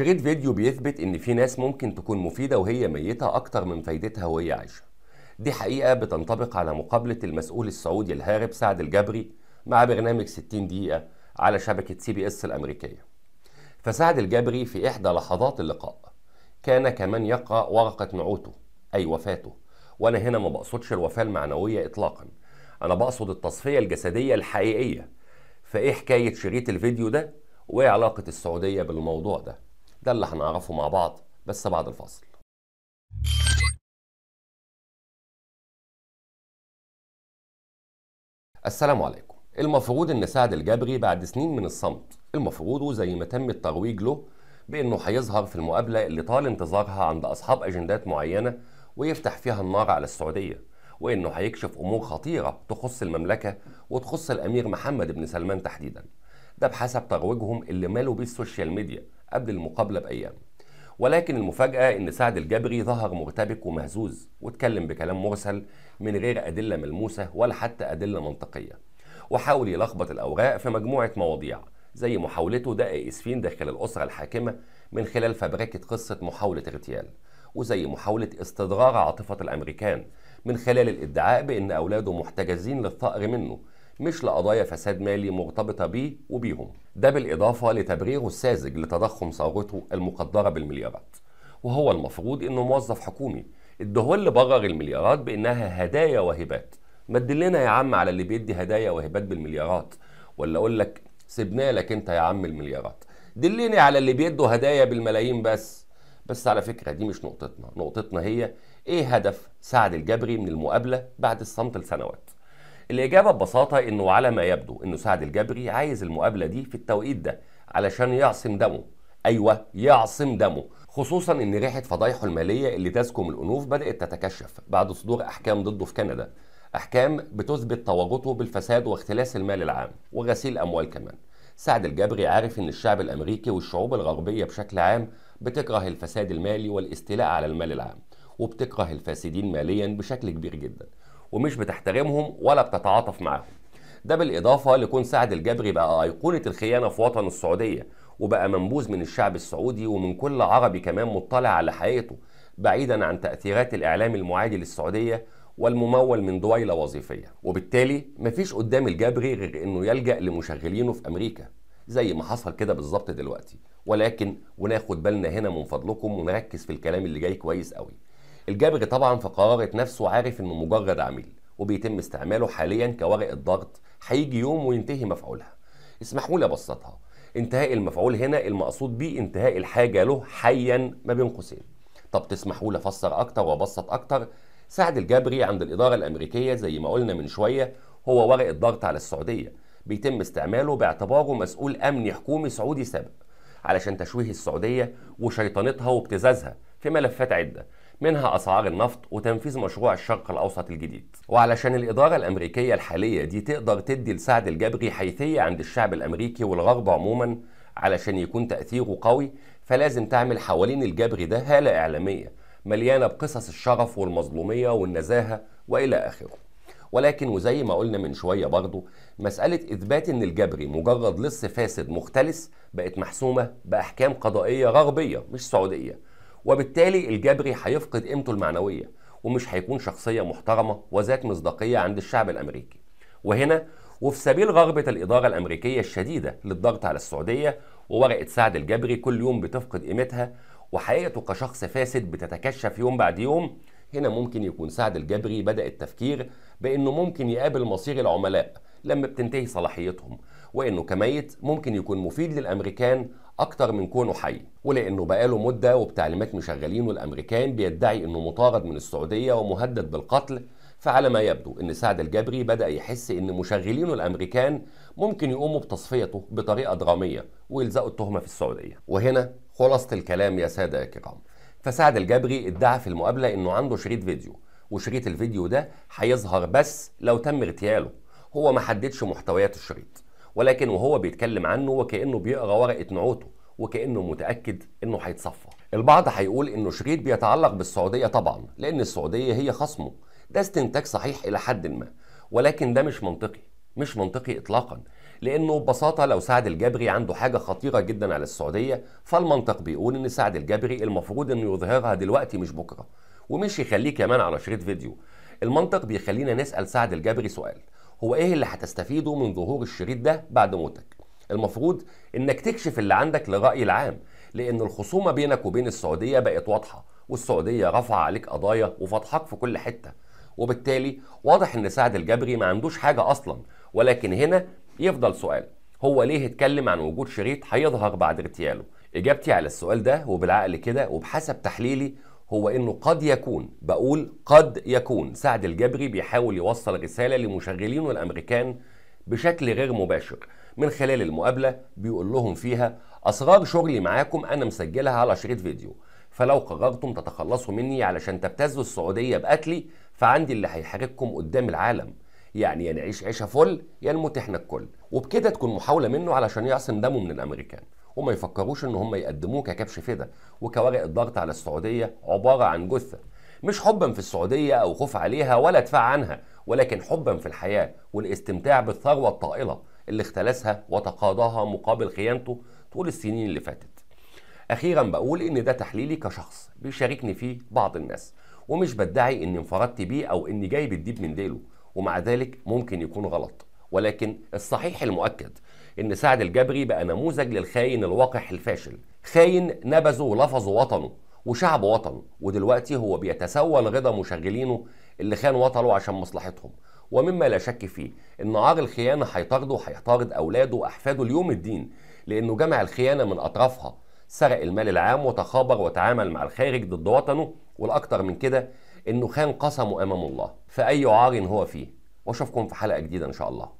شريط فيديو بيثبت ان في ناس ممكن تكون مفيده وهي ميته اكتر من فايدتها وهي عايشه دي حقيقه بتنطبق على مقابله المسؤول السعودي الهارب سعد الجبري مع برنامج 60 دقيقه على شبكه سي بي اس الامريكيه فسعد الجبري في احدى لحظات اللقاء كان كمن يقرا ورقه نعوته اي وفاته وانا هنا ما بقصدش الوفاه المعنويه اطلاقا انا بقصد التصفيه الجسديه الحقيقيه فايه حكايه شريط الفيديو ده وايه علاقه السعوديه بالموضوع ده ده اللي هنعرفه مع بعض بس بعد الفاصل السلام عليكم المفروض ان سعد الجبري بعد سنين من الصمت المفروض وزي ما تم الترويج له بانه هيظهر في المقابله اللي طال انتظارها عند اصحاب اجندات معينه ويفتح فيها النار على السعوديه وانه هيكشف امور خطيره تخص المملكه وتخص الامير محمد بن سلمان تحديدا ده بحسب ترويجهم اللي مالوا بيه السوشيال ميديا قبل المقابلة بأيام ولكن المفاجأة إن سعد الجبري ظهر مرتبك ومهزوز واتكلم بكلام مرسل من غير أدلة ملموسة ولا حتى أدلة منطقية وحاول يلخبط الأوراق في مجموعة مواضيع زي محاولته دق إسفين داخل الأسرة الحاكمة من خلال فبركة قصة محاولة اغتيال وزي محاولة استدرار عاطفة الأمريكان من خلال الادعاء بأن أولاده محتجزين للثأر منه مش لقضايا فساد مالي مرتبطة بيه وبيهم ده بالإضافة لتبريره الساذج لتضخم ثروته المقدرة بالمليارات وهو المفروض إنه موظف حكومي الدهول برر المليارات بإنها هدايا وهبات ما تدلنا يا عم على اللي بيدي هدايا وهبات بالمليارات ولا أقول لك سيبنا لك أنت يا عم المليارات دلني على اللي بيدوا هدايا بالملايين بس بس على فكرة دي مش نقطتنا نقطتنا هي إيه هدف سعد الجبري من المقابلة بعد الصمت لسنوات الإجابة ببساطة إنه على ما يبدو إنه سعد الجبري عايز المقابلة دي في التوقيت ده علشان يعصم دمه أيوة يعصم دمه خصوصا ان ريحه فضايحه الماليه اللي تسكم الانوف بدات تتكشف بعد صدور احكام ضده في كندا احكام بتثبت تواجده بالفساد واختلاس المال العام وغسيل اموال كمان سعد الجبري عارف ان الشعب الامريكي والشعوب الغربيه بشكل عام بتكره الفساد المالي والاستيلاء على المال العام وبتكره الفاسدين ماليا بشكل كبير جدا ومش بتحترمهم ولا بتتعاطف معاهم ده بالإضافة لكون سعد الجبري بقى أيقونة الخيانة في وطن السعودية وبقى منبوذ من الشعب السعودي ومن كل عربي كمان مطلع على حقيقته بعيدا عن تأثيرات الإعلام المعادي للسعودية والممول من دويلة وظيفية وبالتالي مفيش قدام الجبري غير إنه يلجأ لمشغلينه في أمريكا زي ما حصل كده بالظبط دلوقتي ولكن وناخد بالنا هنا من فضلكم ونركز في الكلام اللي جاي كويس قوي الجبر طبعا في قرارة نفسه عارف انه مجرد عميل وبيتم استعماله حاليا كورقة ضغط هيجي يوم وينتهي مفعولها اسمحوا لي ابسطها انتهاء المفعول هنا المقصود بيه انتهاء الحاجة له حيا ما بين قوسين طب تسمحوا لي افسر اكتر وابسط اكتر سعد الجبري عند الإدارة الأمريكية زي ما قلنا من شوية هو ورقة ضغط على السعودية بيتم استعماله باعتباره مسؤول أمني حكومي سعودي سابق علشان تشويه السعودية وشيطنتها وابتزازها في ملفات عدة منها أسعار النفط وتنفيذ مشروع الشرق الأوسط الجديد وعلشان الإدارة الأمريكية الحالية دي تقدر تدي لسعد الجبري حيثية عند الشعب الأمريكي والغرب عموما علشان يكون تأثيره قوي فلازم تعمل حوالين الجبري ده هالة إعلامية مليانة بقصص الشرف والمظلومية والنزاهة وإلى آخره ولكن وزي ما قلنا من شوية برضه مسألة إثبات إن الجبري مجرد لص فاسد مختلس بقت محسومة بأحكام قضائية غربية مش سعودية وبالتالي الجبري هيفقد قيمته المعنويه ومش هيكون شخصيه محترمه وذات مصداقيه عند الشعب الامريكي وهنا وفي سبيل رغبة الإدارة الأمريكية الشديدة للضغط على السعودية وورقة سعد الجبري كل يوم بتفقد قيمتها وحقيقته كشخص فاسد بتتكشف يوم بعد يوم هنا ممكن يكون سعد الجبري بدأ التفكير بأنه ممكن يقابل مصير العملاء لما بتنتهي صلاحيتهم وأنه كميت ممكن يكون مفيد للأمريكان اكتر من كونه حي ولانه بقاله مده وبتعليمات مشغلينه الامريكان بيدعي انه مطارد من السعوديه ومهدد بالقتل فعلى ما يبدو ان سعد الجبري بدا يحس ان مشغلينه الامريكان ممكن يقوموا بتصفيته بطريقه دراميه ويلزقوا التهمه في السعوديه وهنا خلاصه الكلام يا ساده يا كرام فسعد الجبري ادعى في المقابله انه عنده شريط فيديو وشريط الفيديو ده هيظهر بس لو تم اغتياله هو ما حددش محتويات الشريط ولكن وهو بيتكلم عنه وكانه بيقرا ورقه نعوته وكانه متاكد انه هيتصفى البعض هيقول انه شريط بيتعلق بالسعوديه طبعا لان السعوديه هي خصمه ده استنتاج صحيح الى حد ما ولكن ده مش منطقي مش منطقي اطلاقا لانه ببساطه لو سعد الجبري عنده حاجه خطيره جدا على السعوديه فالمنطق بيقول ان سعد الجبري المفروض انه يظهرها دلوقتي مش بكره ومش يخليه كمان على شريط فيديو المنطق بيخلينا نسال سعد الجبري سؤال هو ايه اللي هتستفيده من ظهور الشريط ده بعد موتك المفروض انك تكشف اللي عندك للرأي العام لان الخصومة بينك وبين السعودية بقت واضحة والسعودية رفع عليك قضايا وفضحك في كل حتة وبالتالي واضح ان سعد الجبري ما عندوش حاجة اصلا ولكن هنا يفضل سؤال هو ليه اتكلم عن وجود شريط هيظهر بعد اغتياله اجابتي على السؤال ده وبالعقل كده وبحسب تحليلي هو انه قد يكون بقول قد يكون سعد الجبري بيحاول يوصل رساله لمشغلينه الامريكان بشكل غير مباشر من خلال المقابله بيقول لهم فيها اسرار شغلي معاكم انا مسجلها على شريط فيديو فلو قررتم تتخلصوا مني علشان تبتزوا السعوديه بقتلي فعندي اللي هيحرككم قدام العالم يعني يا نعيش عيشه فل يا نموت احنا الكل وبكده تكون محاوله منه علشان يعصم دمه من الامريكان وما يفكروش ان هم يقدموه ككبش فدا وكورق الضغط على السعوديه عباره عن جثه مش حبا في السعوديه او خوف عليها ولا دفاع عنها ولكن حبا في الحياه والاستمتاع بالثروه الطائله اللي اختلسها وتقاضاها مقابل خيانته طول السنين اللي فاتت اخيرا بقول ان ده تحليلي كشخص بيشاركني فيه بعض الناس ومش بدعي اني انفردت بيه او اني جايب الديب من ديله ومع ذلك ممكن يكون غلط ولكن الصحيح المؤكد ان سعد الجبري بقى نموذج للخاين الوقح الفاشل خاين نبذه ولفظه وطنه وشعب وطنه ودلوقتي هو بيتسول رضا مشغلينه اللي خان وطنه عشان مصلحتهم ومما لا شك فيه ان عار الخيانه هيطارده وهيطارد اولاده واحفاده ليوم الدين لانه جمع الخيانه من اطرافها سرق المال العام وتخابر وتعامل مع الخارج ضد وطنه والاكثر من كده انه خان قسمه امام الله فاي عار هو فيه واشوفكم في حلقه جديده ان شاء الله